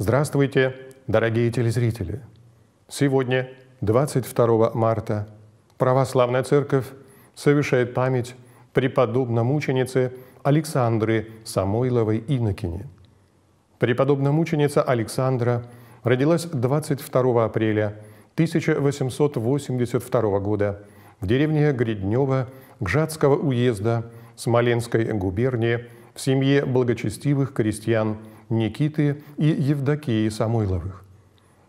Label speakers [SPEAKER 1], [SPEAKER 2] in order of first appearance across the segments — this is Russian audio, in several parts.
[SPEAKER 1] Здравствуйте, дорогие телезрители! Сегодня, 22 марта, Православная Церковь совершает память преподобной мученицы Александры Самойловой Инокини. Преподобная мученица Александра родилась 22 апреля 1882 года в деревне Гриднева Гжатского уезда Смоленской губернии в семье благочестивых крестьян – Никиты и Евдокии Самойловых.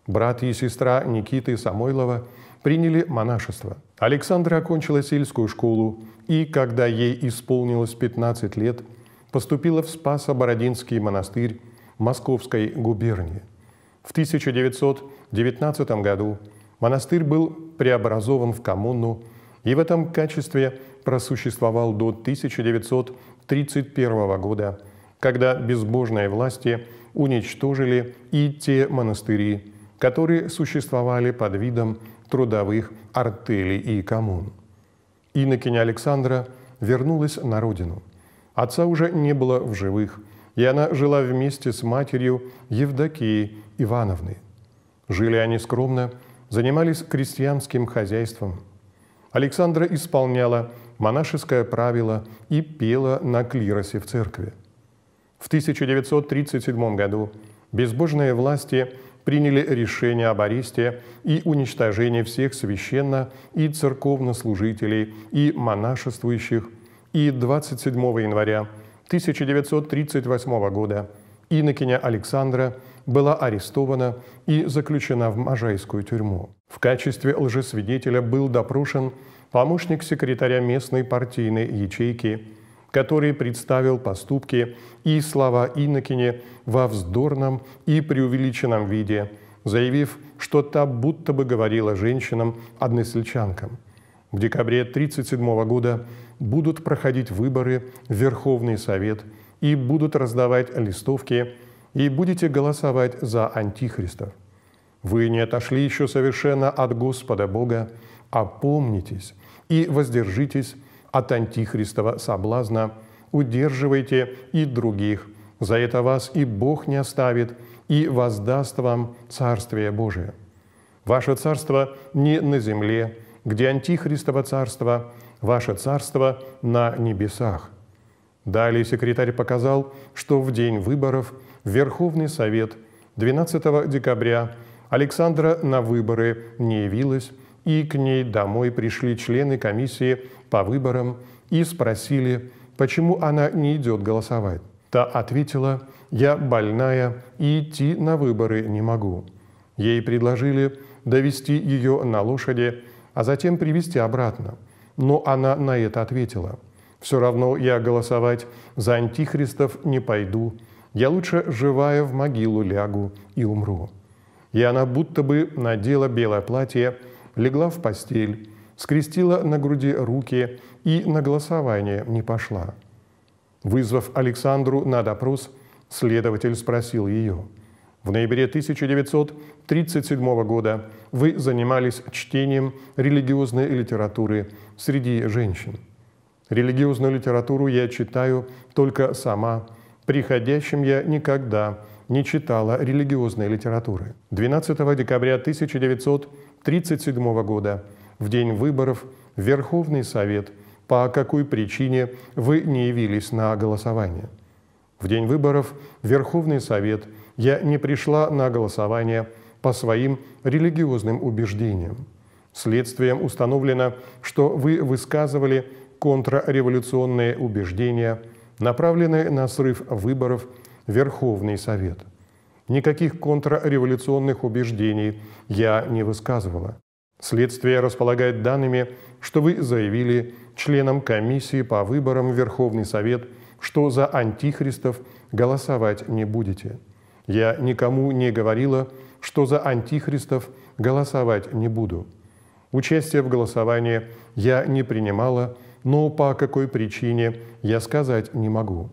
[SPEAKER 1] Брат и сестра Никиты Самойлова приняли монашество. Александра окончила сельскую школу и, когда ей исполнилось 15 лет, поступила в Спасо-Бородинский монастырь Московской губернии. В 1919 году монастырь был преобразован в коммуну и в этом качестве просуществовал до 1931 года, когда безбожные власти уничтожили и те монастыри, которые существовали под видом трудовых артелей и коммун. Инокиня Александра вернулась на родину. Отца уже не было в живых, и она жила вместе с матерью Евдокией Ивановной. Жили они скромно, занимались крестьянским хозяйством. Александра исполняла монашеское правило и пела на клиросе в церкви. В 1937 году безбожные власти приняли решение об аресте и уничтожении всех священно- и церковнослужителей и монашествующих, и 27 января 1938 года инокиня Александра была арестована и заключена в Можайскую тюрьму. В качестве лжесвидетеля был допрошен помощник секретаря местной партийной ячейки который представил поступки и слова Иннокене во вздорном и преувеличенном виде, заявив, что та будто бы говорила женщинам-односельчанкам. В декабре 1937 года будут проходить выборы в Верховный Совет и будут раздавать листовки, и будете голосовать за Антихриста. Вы не отошли еще совершенно от Господа Бога, а помнитесь и воздержитесь от антихристова соблазна, удерживайте и других. За это вас и Бог не оставит, и воздаст вам Царствие Божие. Ваше царство не на земле, где антихристово царство, ваше царство на небесах. Далее секретарь показал, что в день выборов Верховный Совет 12 декабря Александра на выборы не явилась, и к ней домой пришли члены комиссии по выборам и спросили, почему она не идет голосовать. Та ответила, я больная и идти на выборы не могу. Ей предложили довести ее на лошади, а затем привести обратно. Но она на это ответила, все равно я голосовать за антихристов не пойду, я лучше живая в могилу лягу и умру. И она будто бы надела белое платье, легла в постель, скрестила на груди руки и на голосование не пошла. Вызвав Александру на допрос, следователь спросил ее. «В ноябре 1937 года вы занимались чтением религиозной литературы среди женщин. Религиозную литературу я читаю только сама. Приходящим я никогда не читала религиозной литературы. 12 декабря 1937 года в день выборов в Верховный Совет, по какой причине вы не явились на голосование. В день выборов в Верховный Совет я не пришла на голосование по своим религиозным убеждениям. Следствием установлено, что вы высказывали контрреволюционные убеждения, направленные на срыв выборов в Верховный Совет. Никаких контрреволюционных убеждений я не высказывала. Следствие располагает данными, что вы заявили членам комиссии по выборам в Верховный Совет, что за антихристов голосовать не будете. Я никому не говорила, что за антихристов голосовать не буду. Участие в голосовании я не принимала, но по какой причине я сказать не могу.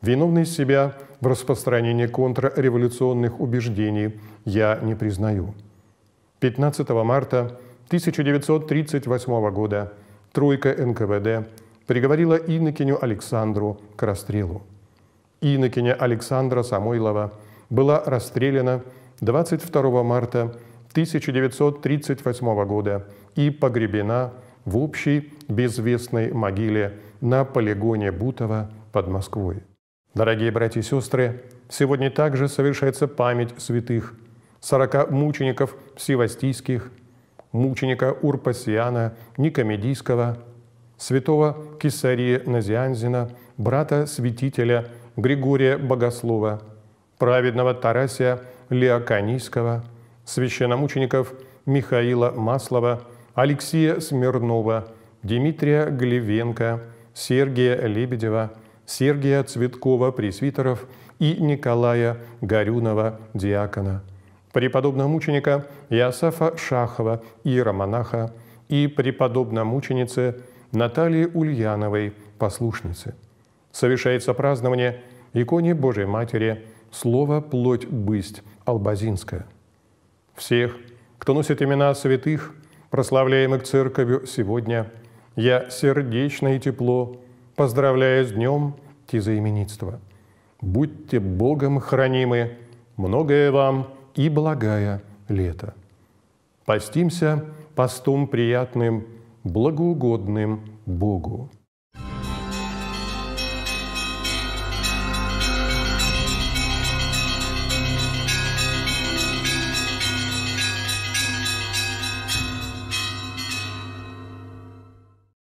[SPEAKER 1] Виновный себя в распространении контрреволюционных убеждений я не признаю. 15 марта 1938 года тройка НКВД приговорила Иннокеню Александру к расстрелу. Иннокеня Александра Самойлова была расстреляна 22 марта 1938 года и погребена в общей безвестной могиле на полигоне Бутова под Москвой. Дорогие братья и сестры, сегодня также совершается память святых – сорока мучеников сивастийских, мученика Урпасиана, Никомедийского, святого Кисария Назианзина, брата святителя Григория Богослова, праведного Тарасия Леоканийского, священномучеников Михаила Маслова, Алексея Смирнова, Дмитрия Глевенко, Сергия Лебедева, Сергия Цветкова-Пресвитеров и Николая Горюнова-Диакона – преподобного мученика Иосафа Шахова, иеромонаха, и преподобной мученицы Натальи Ульяновой, послушницы. Совершается празднование иконе Божией Матери «Слово плоть бысть» Албазинская. Всех, кто носит имена святых, прославляемых Церковью сегодня, я сердечно и тепло поздравляю с днем тезаименитства Будьте Богом хранимы, многое вам – и благая лето. Постимся постом приятным, благоугодным Богу.